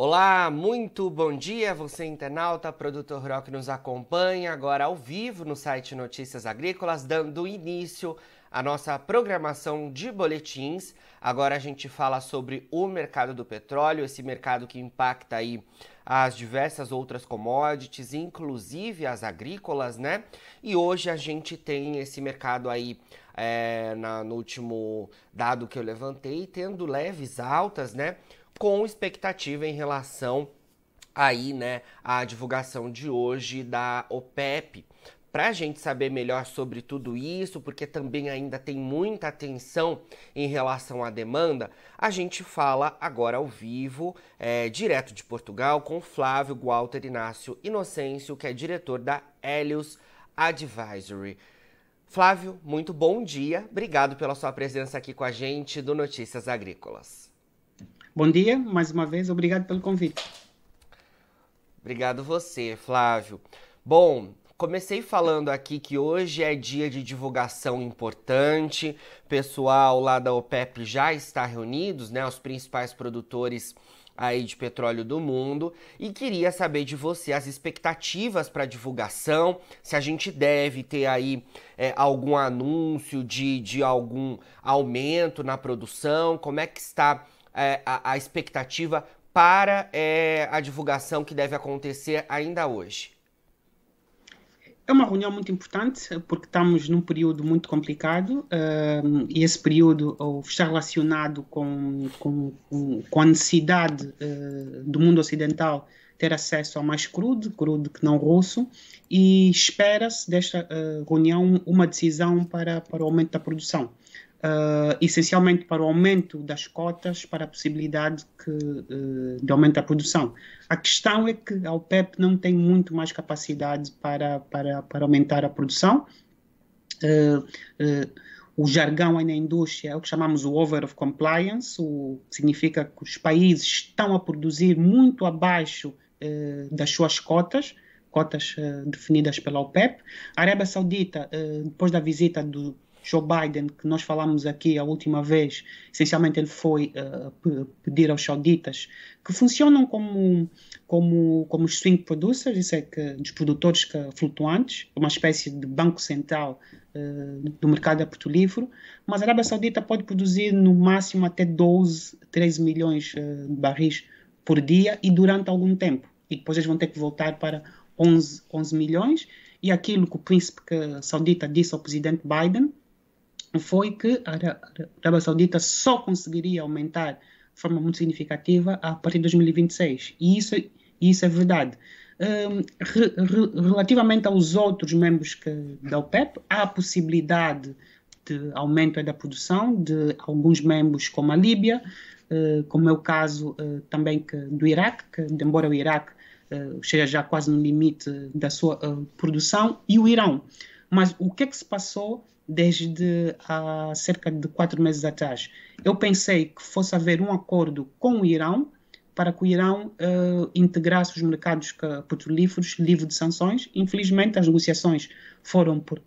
Olá, muito bom dia, você internauta, produtor rural que nos acompanha agora ao vivo no site Notícias Agrícolas, dando início à nossa programação de boletins. Agora a gente fala sobre o mercado do petróleo, esse mercado que impacta aí as diversas outras commodities, inclusive as agrícolas, né? E hoje a gente tem esse mercado aí é, na, no último dado que eu levantei, tendo leves altas, né? com expectativa em relação aí, né, à divulgação de hoje da OPEP. Para a gente saber melhor sobre tudo isso, porque também ainda tem muita atenção em relação à demanda, a gente fala agora ao vivo, é, direto de Portugal, com Flávio Walter Inácio Inocêncio, que é diretor da Helios Advisory. Flávio, muito bom dia, obrigado pela sua presença aqui com a gente do Notícias Agrícolas. Bom dia, mais uma vez, obrigado pelo convite. Obrigado você, Flávio. Bom, comecei falando aqui que hoje é dia de divulgação importante. Pessoal lá da OPEP já está reunidos, né, os principais produtores aí de petróleo do mundo e queria saber de você as expectativas para divulgação, se a gente deve ter aí é, algum anúncio de, de algum aumento na produção, como é que está é, a, a, expectativa para é, a divulgação que deve acontecer ainda hoje? É uma reunião muito importante porque estamos num período muito complicado hum, e esse período está relacionado com, com, com a necessidade uh, do mundo ocidental ter acesso ao mais crudo, crudo que não russo, e espera-se desta hum, reunião uma decisão para, para o aumento da produção uh, essencialmente para o aumento das cotas, para a possibilidade que, uh, de aumento da produção. A questão é que a OPEP não tem muito mais capacidade para, para, para aumentar a produção. Uh, o jargão aí na indústria é o que chamamos o over of compliance, o, significa que os países estão a produzir muito abaixo eh, das suas cotas, cotas eh, definidas pela OPEP. A Arábia Saudita, eh, depois da visita do Joe Biden, que nós falámos aqui a última vez, essencialmente ele foi uh, pedir aos sauditas, que funcionam como, como, como os swing producers, isso é que, dos produtores que, flutuantes, uma espécie de banco central uh, do mercado a Porto mas a Arábia Saudita pode produzir no máximo até 12, 13 milhões uh, de barris por dia e durante algum tempo. E depois eles vão ter que voltar para 11, 11 milhões. E aquilo que o príncipe saudita disse ao presidente Biden, foi que a Arábia Saudita só conseguiria aumentar de forma muito significativa a partir de 2026. E isso, isso é verdade. Um, re, relativamente aos outros membros que, da OPEP, há a possibilidade de aumento da produção de alguns membros, como a Líbia, uh, como é o caso uh, também que, do Iraque, que, embora o Iraque uh, eh, esteja já quase no limite da sua produção, e o Irão. Mas o que é que se passou desde há cerca de quatro meses atrás? Eu pensei que fosse haver um acordo com o Irão para que o Irão uh, integrasse os mercados petrolíferos livre de sanções. Infelizmente, as negociações foram por,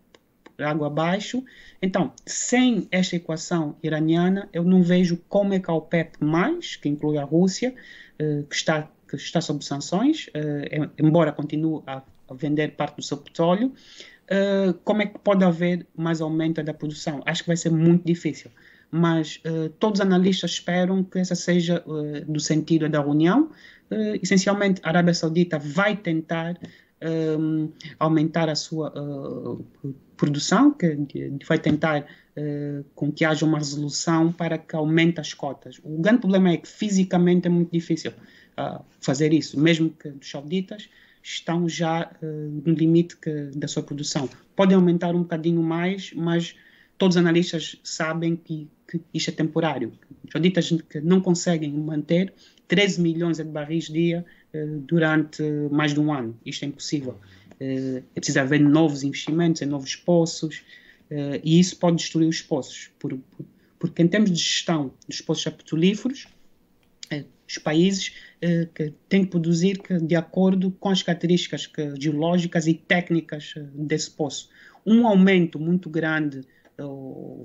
por água abaixo. Então, sem esta equação iraniana, eu não vejo como é que a OPEP+, mais, que inclui a Rússia, uh, que, está, que está sob sanções, uh, embora continue a vender parte do seu petróleo, eh, como é que pode haver mais aumento da produção? Acho que vai ser muito difícil. Mas uh, todos os analistas esperam que essa seja uh, do sentido da reunião. essencialmente, a Arábia Saudita vai tentar um, ehm, aumentar a sua produção, que vai tentar com que haja uma resolução para que aumente as cotas. O grande problema é que fisicamente é muito difícil ah, fazer isso, mesmo que dos sauditas estão já uh, no limite que, da sua produção. Podem aumentar um bocadinho mais, mas todos os analistas sabem que, que isto é temporário. Acreditas que não conseguem manter 13 milhões de barris dia uh, durante mais de um ano. Isto é impossível. Uh, é preciso haver novos investimentos, em novos poços, e isso pode destruir os poços. Por, por, porque em termos de gestão dos poços petrolíferos, os países eh, que têm que produzir de acordo com as características geológicas e técnicas eh, desse poço. Um aumento muito grande eh,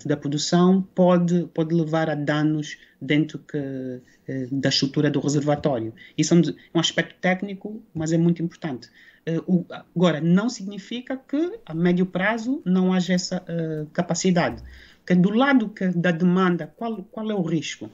da produção pode, pode levar a danos dentro que, da estrutura do reservatório. Isso é, é um aspecto técnico, mas é muito importante. Agora, não significa que a médio prazo não haja essa capacidade. Que do lado que, da demanda, qual, qual é o risco?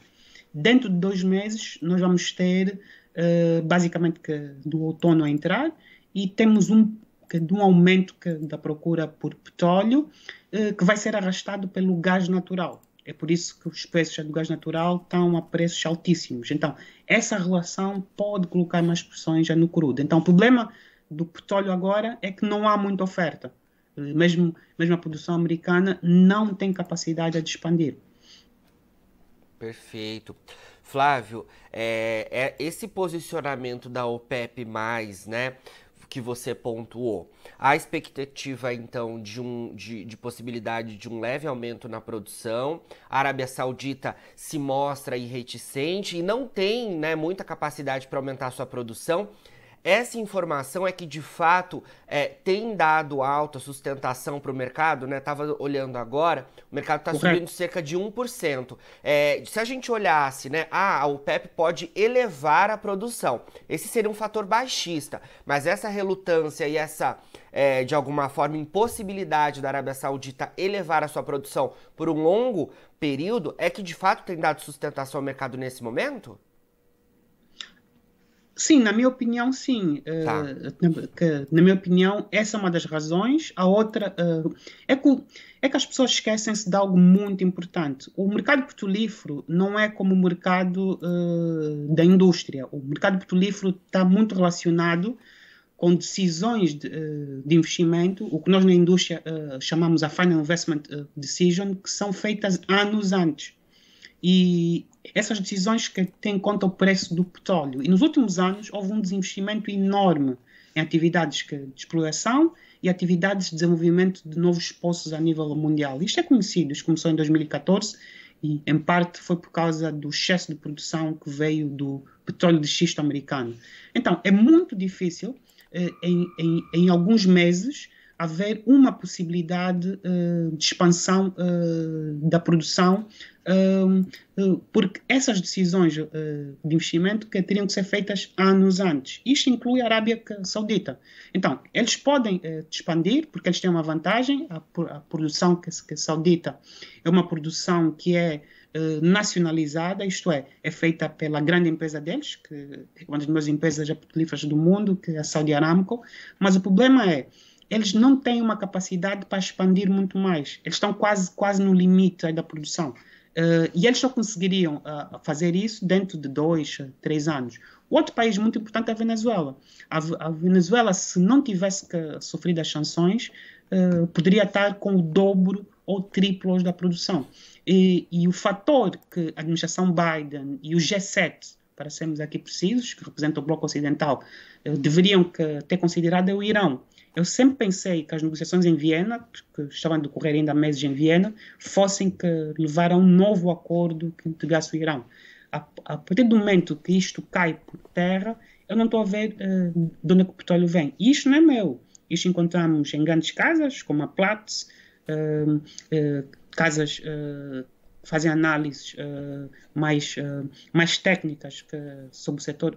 Dentro de dois meses, nós vamos ter uh, basicamente que, do outono a entrar e temos um, que, de um aumento que, da procura por petróleo uh, que vai ser arrastado pelo gás natural. É por isso que os preços do gás natural estão a preços altíssimos. Então, essa relação pode colocar mais pressões já no crudo. Então, o problema do petróleo agora é que não há muita oferta. Eh, mesmo, mesmo a produção americana não tem capacidade de expandir perfeito. Flávio, é, é esse posicionamento da OPEP, né? que você pontuou. A expectativa, então, de, um, de, de, possibilidade de um leve aumento na produção. A Arábia Saudita se mostra reticente e não tem né, muita capacidade para aumentar sua produção essa informação é que de fato é, tem dado alta sustentação para o mercado, né? Tava olhando agora, o mercado está subindo cerca de 1%. É, se a gente olhasse, né? Ah, a OPEP pode elevar a produção. Esse seria um fator baixista, mas essa relutância e essa, é, de alguma forma, impossibilidade da Arábia Saudita elevar a sua produção por um longo período é que de fato tem dado sustentação ao mercado nesse momento? Sim, na minha opinião, sim. Tá. Uh, que, na minha opinião, essa é uma das razões. A outra uh, é, que, é que as pessoas esquecem-se de algo muito importante. O mercado portolífero não é como o mercado uh, da indústria. O mercado portolífero está muito relacionado com decisões de, de, investimento, o que nós na indústria chamamos a Final Investment Decision, que são feitas anos antes. E essas decisões que têm em conta o preço do petróleo. E nos últimos anos houve um desinvestimento enorme em atividades de exploração e atividades de desenvolvimento de novos poços a nível mundial. Isto é conhecido, isto começou em 2014 e, em parte, foi por causa do excesso de produção que veio do petróleo de xisto americano. Então, é muito difícil, eh, em, em, em, alguns meses, haver uma possibilidade eh, de expansão eh, da produção porque essas decisões ah, de investimento que teriam que ser feitas anos antes. Isto inclui a Arábia Saudita. Então, eles podem ah, expandir, porque eles têm uma vantagem, a, produção que, que saudita é uma produção que é ah, nacionalizada, isto é, é feita pela grande empresa deles, que é uma das maiores empresas petrolíferas do mundo, que é a Saudi Aramco, mas o problema é, eles não têm uma capacidade para expandir muito mais, eles estão quase, quase no limite eh, da produção. Uh, e eles só conseguiriam uh, fazer isso dentro de dois, três anos. Outro país muito importante é a Venezuela. A, a Venezuela, se não tivesse sofrido as sanções, uh, poderia estar com o dobro ou triplo da produção. E, e, o fator que a administração Biden e o G7, para sermos aqui precisos, que representa o bloco ocidental, deveriam que, ter considerado é o Irão eu sempre pensei que as negociações em Viena, que estavam a decorrer ainda há meses em Viena, fossem que levar a um novo acordo que integrasse o Irão. A, a partir do momento que isto cai por terra, eu não estou a ver uh, de onde é que o petróleo vem. E isto não é meu. Isto encontramos em grandes casas, como a Platts, uh, uh, casas que fazem análises mais, mais técnicas que, sobre o setor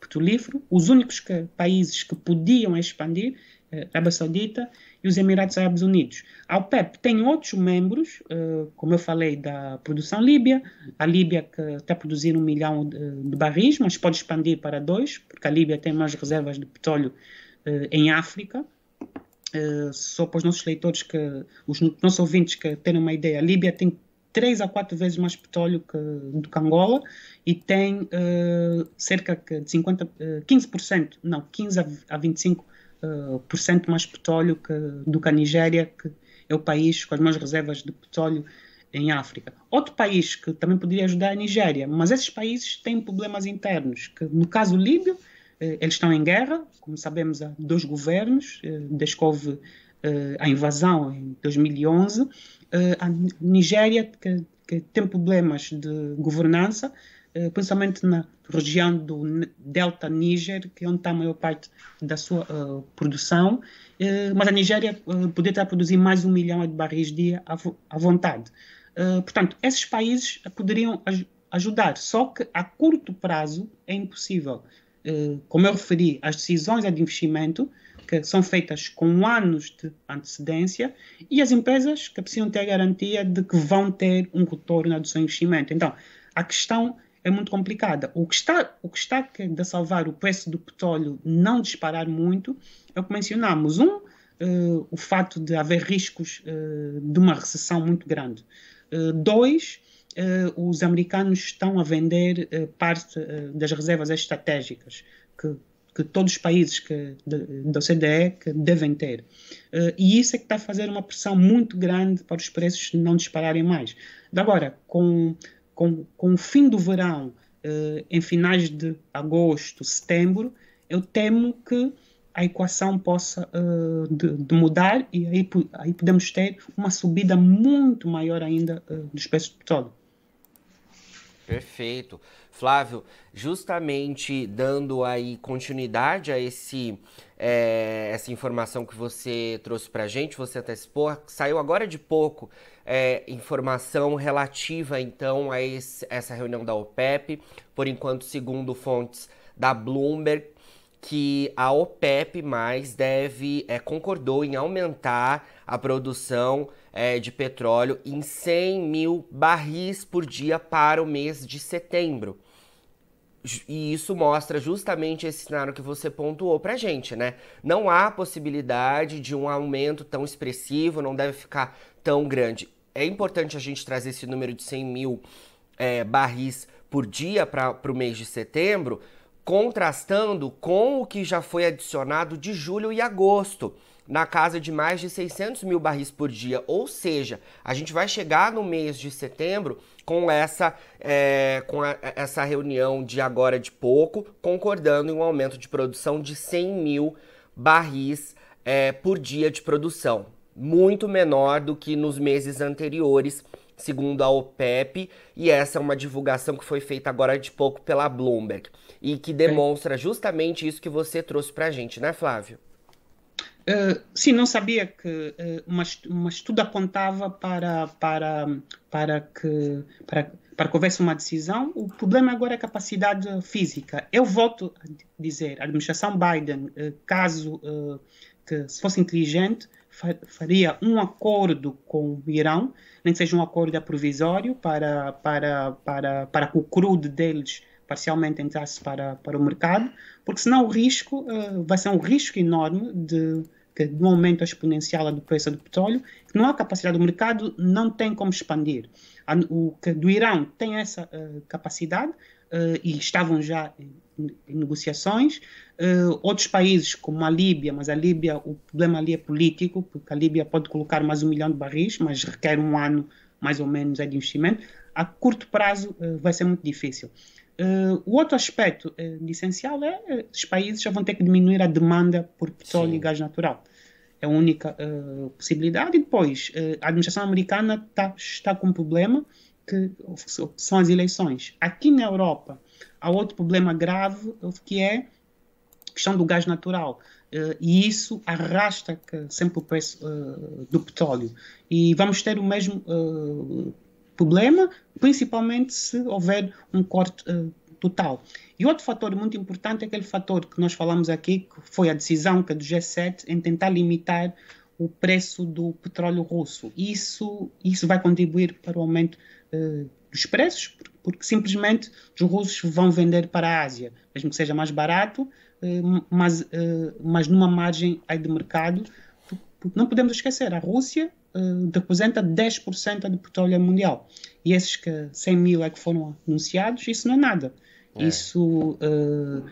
petrolífero. Os únicos que, países que podiam expandir eh, Arábia Saudita e os Emirados Árabes Unidos. A OPEP tem outros membros, eh, como eu falei, da produção líbia, a Líbia que está produzindo um milhão eh, de barris, mas pode expandir para dois, porque a Líbia tem mais reservas de petróleo em África. Só para os nossos leitores, que, os nossos ouvintes que tenham uma ideia, a Líbia tem três a quatro vezes mais petróleo que, do que Angola e tem cerca de 50, 15%, não, 15 a 25% eh, por cento mais petróleo que, do que a Nigéria, que é o país com as maiores reservas de petróleo em África. Outro país que também poderia ajudar é a Nigéria, mas esses países têm problemas internos, que no caso líbio, eh, eles estão em guerra, como sabemos, há dois governos, eh, desde que houve eh, a invasão em 2011, eh, a Nigéria que, que tem problemas de governança, eh, principalmente na região do Delta Níger, que é onde está a maior parte da sua uh, produção, uh, mas a Nigéria uh, poderia produzir mais um milhão de barris dia à, à vontade. portanto, esses países poderiam aj ajudar, só que a curto prazo é impossível. como eu referi, as decisões é de investimento que são feitas com anos de antecedência e as empresas que precisam ter a garantia de que vão ter um retorno do seu investimento. Então, a questão é muito complicada. O que está, o que está querendo salvar o preço do petróleo não disparar muito é o que mencionámos. Um, uh, o fato de haver riscos uh, de uma recessão muito grande. Uh, dois, os americanos estão a vender parte das reservas estratégicas que, que todos os países que, de, da OCDE que devem ter. e isso é que está a fazer uma pressão muito grande para os preços não dispararem mais. De agora, com com, com o fim do verão, uh, em finais de agosto, setembro, eu temo que a equação possa uh, de, de, mudar e aí, aí podemos ter uma subida muito maior ainda uh, eh, dos preços do petróleo. Perfeito. Flávio, justamente dando aí continuidade a esse, é, essa informação que você trouxe para a gente, você até expor saiu agora de pouco é, informação relativa então a esse, essa reunião da OPEP, por enquanto, segundo fontes da Bloomberg, que a OPEP mais deve é, concordou em aumentar a produção é, de petróleo em 100 mil barris por dia para o mês de setembro. E isso mostra justamente esse cenário que você pontuou pra gente, né? Não há possibilidade de um aumento tão expressivo, não deve ficar tão grande é importante a gente trazer esse número de 100 mil é, barris por dia para o mês de setembro, contrastando com o que já foi adicionado de julho e agosto, na casa de mais de 600 mil barris por dia. Ou seja, a gente vai chegar no mês de setembro com essa, é, com a, essa reunião de agora de pouco, concordando em um aumento de produção de 100 mil barris é, por dia de produção muito menor do que nos meses anteriores, segundo a OPEP, e essa é uma divulgação que foi feita agora de pouco pela Bloomberg e que demonstra justamente isso que você trouxe para a gente, né, Flávio? Uh, sim, não sabia que, uh, eh, mas, tudo apontava para, para, para que para, para que houvesse uma decisão. O problema agora é a capacidade física. Eu volto a dizer, a administração Biden, uh, caso que, se fosse inteligente, faria um acordo com o Irão, nem que seja um acordo provisório para, para, para, para que o crude deles parcialmente entrasse para, para o mercado, porque senão o risco uh, vai ser um risco enorme de, de um aumento exponencial do preço do petróleo, que não há capacidade, o mercado não tem como expandir. O do Irão tem essa uh, capacidade, uh, e estavam já em, em negociações. Uh, outros países, como a Líbia, mas a Líbia, o problema ali é político, porque a Líbia pode colocar mais um milhão de barris, mas requer um ano mais ou menos é de investimento. A curto prazo uh, vai ser muito difícil. Uh, o outro aspecto uh, essencial é os países já vão ter que diminuir a demanda por petróleo Sim. e gás natural. É a única possibilidade. E depois, a administração americana tá, está com um problema que são as eleições. Aqui na Europa há outro problema grave que é a questão do gás natural. Uh, e isso arrasta sempre o preço uh, do petróleo. E vamos ter o mesmo uh, problema, principalmente se houver um corte total. E outro fator muito importante é aquele fator que nós falamos aqui, que foi a decisão que é do G7 em tentar limitar o preço do petróleo russo. Isso, isso vai contribuir para o aumento uh, dos preços, porque simplesmente os russos vão vender para a Ásia, mesmo que seja mais barato, uh, mas, uh, mas numa margem aí de mercado. Não podemos esquecer, a Rússia representa 10% do petróleo mundial. E esses que 100 mil é que foram anunciados, isso não é nada. É. Isso, uh,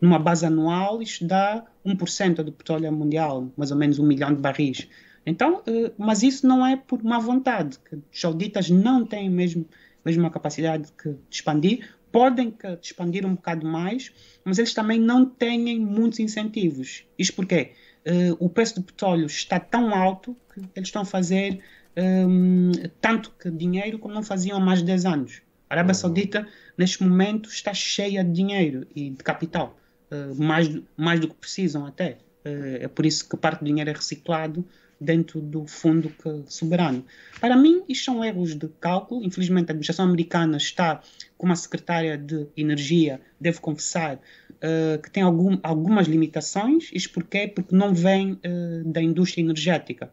numa base anual, isso dá 1% do petróleo mundial, mais ou menos um milhão de barris. Então, uh, mas isso não é por má vontade, que os sauditas não têm mesmo mesmo a capacidade de expandir, podem expandir um bocado mais, mas eles também não têm muitos incentivos. Isto porque uh, o preço do petróleo está tão alto que eles estão a fazer um, ehm, tanto dinheiro como não faziam há mais de 10 anos. A Arábia Saudita, neste momento, está cheia de dinheiro e de capital, eh, mais, mais do que precisam até. Eh, é por isso que parte do dinheiro é reciclado dentro do fundo que, soberano. Para mim, isto são erros de cálculo. Infelizmente, a administração americana está com uma secretária de energia, devo confessar, uh, que tem algum, algumas limitações. Isto porquê? Porque não vem uh, da indústria energética.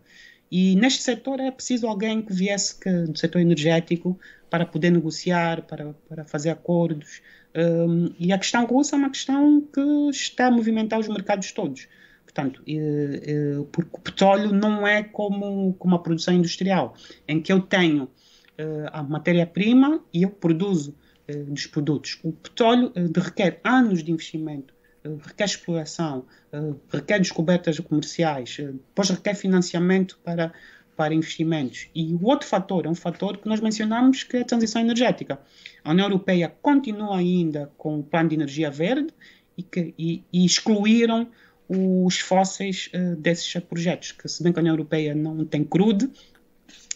E neste setor é preciso alguém que viesse que, do setor energético para poder negociar, para, para fazer acordos. Um, e a questão russa é uma questão que está a movimentar os mercados todos. Portanto, e, eh, e, eh, porque o petróleo não é como, como a produção industrial, em que eu tenho uh, a matéria-prima e eu produzo uh, dos produtos. O petróleo uh, requer anos de investimento, requer exploração, requer descobertas comerciais, depois requer financiamento para para investimentos. E o outro fator é um fator que nós mencionamos que é a transição energética. A União Europeia continua ainda com o plano de energia verde e, que, e, e excluíram os fósseis uh, desses projetos, que se bem que a União Europeia não tem crude,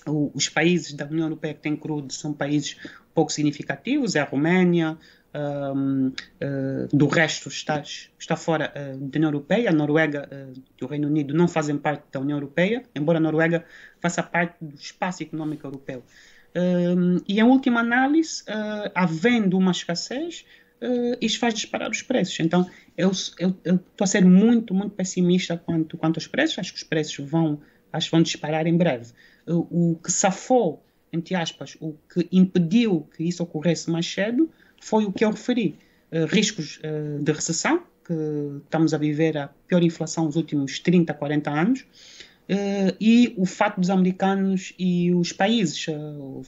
os países da União Europeia que têm crude são países pouco significativos, é a Roménia, um, uh, ah, do resto está, está fora uh, da União Europeia. A Noruega uh, e o Reino Unido não fazem parte da União Europeia, embora a Noruega faça parte do espaço económico europeu. Um, e em última análise, havendo uma escassez, isso faz disparar os preços. Então, eu estou a ser muito, muito pessimista quanto, quanto aos preços. Acho que os preços vão, acho, vão disparar em breve. o que safou, entre aspas, o que impediu que isso ocorresse mais cedo foi o que eu referi. Uh, riscos uh, de recessão, que estamos a viver a pior inflação nos últimos 30, 40 anos, uh, e o fato dos americanos e os países uh,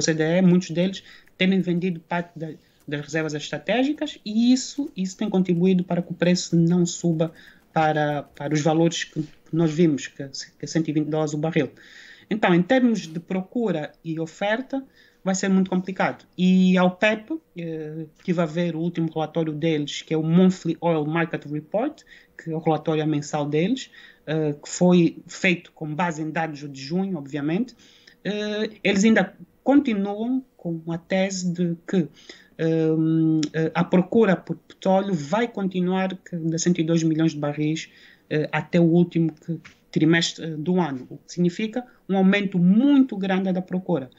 CDE muitos deles, terem vendido parte da, das reservas estratégicas, e isso, isso tem contribuído para que o preço não suba para, para os valores que, que nós vimos, que, que é 120 dólares o barril. Então, em termos de procura e oferta, vai ser muito complicado. E ao PEP, estive eh, a ver o último relatório deles, que é o Monthly Oil Market Report, que é o relatório mensal deles, eh, que foi feito com base em dados de junho, obviamente. Eh, eles ainda continuam com a tese de que a procura por petróleo vai continuar de 102 milhões de barris até o último trimestre do ano, o que significa um aumento muito grande da procura.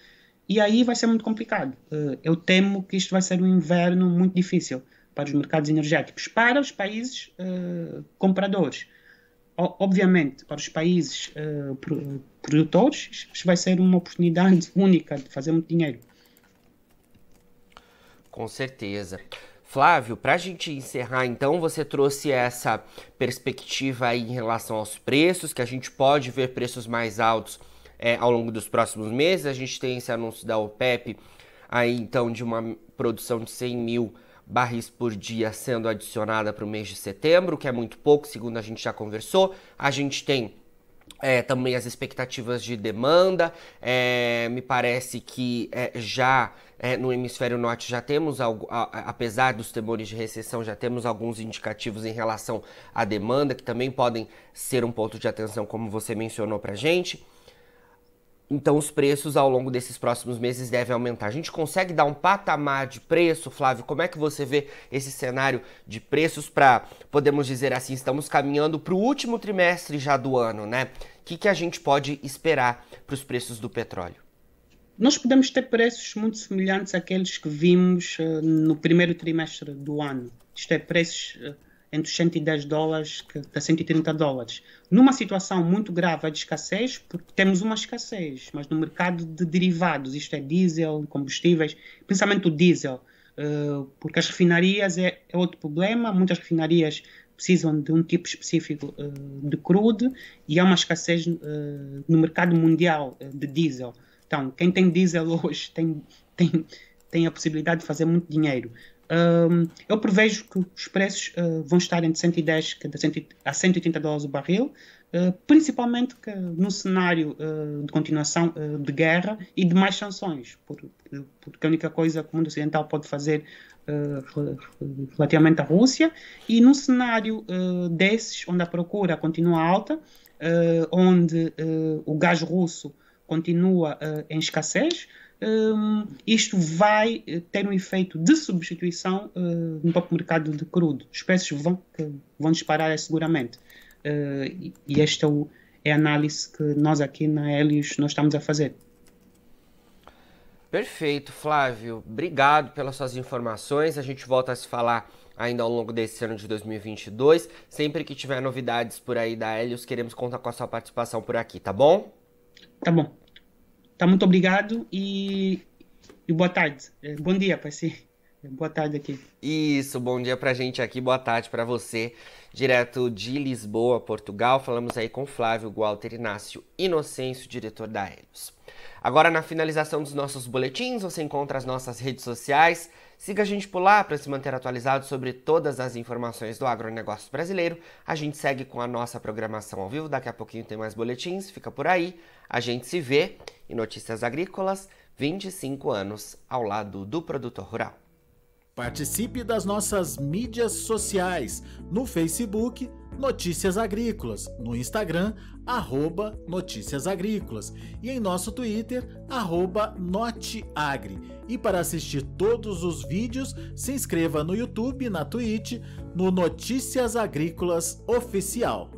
E aí vai ser muito complicado. Eh, eu temo que isto vai ser um inverno muito difícil para os mercados energéticos, para os países uh, compradores. Obviamente, para os países uh, produtores, isto vai ser uma oportunidade única de fazer muito dinheiro. Com certeza. Flávio, para a gente encerrar, então, você trouxe essa perspectiva aí em relação aos preços, que a gente pode ver preços mais altos é, ao longo dos próximos meses. A gente tem esse anúncio da OPEP aí então de uma produção de 100 mil barris por dia sendo adicionada para o mês de setembro, que é muito pouco, segundo a gente já conversou. A gente tem é, também as expectativas de demanda. É, me parece que é, já é, no hemisfério norte já temos, algo, a, a, apesar dos temores de recessão, já temos alguns indicativos em relação à demanda, que também podem ser um ponto de atenção, como você mencionou para gente. Então os preços ao longo desses próximos meses devem aumentar. A gente consegue dar um patamar de preço, Flávio? Como é que você vê esse cenário de preços para, podemos dizer assim, estamos caminhando para o último trimestre já do ano, né? O que, que a gente pode esperar para os preços do petróleo? Nós podemos ter preços muito semelhantes àqueles que vimos uh, no primeiro trimestre do ano. Isto é, preços uh entre os 110 dólares a 130 dólares. Numa situação muito grave de escassez, porque temos uma escassez, mas no mercado de derivados, isto é diesel, combustíveis, principalmente o diesel, eh, porque as refinarias é, é outro problema, muitas refinarias precisam de um tipo específico eh, de crude e há uma escassez eh, no mercado mundial de diesel. Então, quem tem diesel hoje tem, tem, tem a possibilidade de fazer muito dinheiro. Um, eu prevejo que os preços uh, vão estar entre 110 a 180 dólares o barril, uh, principalmente que, no cenário uh, de continuação de guerra e de mais sanções, porque, porque a única coisa que o mundo ocidental pode fazer relativamente à Rússia, e num cenário desses, onde a procura continua alta, onde o gás russo continua em escassez, um, isto vai eh, ter um efeito de substituição uh, no próprio mercado de crudo. Os preços vão, vão disparar seguramente. Uh, e esta é, é a análise que nós aqui na Helios nós estamos a fazer. Perfeito, Flávio. Obrigado pelas suas informações. A gente volta a se falar ainda ao longo desse ano de 2022. Sempre que tiver novidades por aí da Helios, queremos contar com a sua participação por aqui, tá bom? Tá bom. Tá, muito obrigado e, e boa tarde. É, bom dia, parceiro. É, boa tarde aqui. Isso, bom dia pra gente aqui, boa tarde para você. Direto de Lisboa, Portugal, falamos aí com Flávio Walter Inácio Inocêncio, diretor da Helios. Agora, na finalização dos nossos boletins, você encontra as nossas redes sociais. Siga a gente por lá para se manter atualizado sobre todas as informações do agronegócio brasileiro. A gente segue com a nossa programação ao vivo. Daqui a pouquinho tem mais boletins. Fica por aí. A gente se vê em Notícias Agrícolas, 25 anos ao lado do produtor rural. Participe das nossas mídias sociais, no Facebook Notícias Agrícolas, no Instagram arroba Notícias Agrícolas e em nosso Twitter arroba Noteagri. E para assistir todos os vídeos, se inscreva no YouTube, na Twitch, no Notícias Agrícolas Oficial.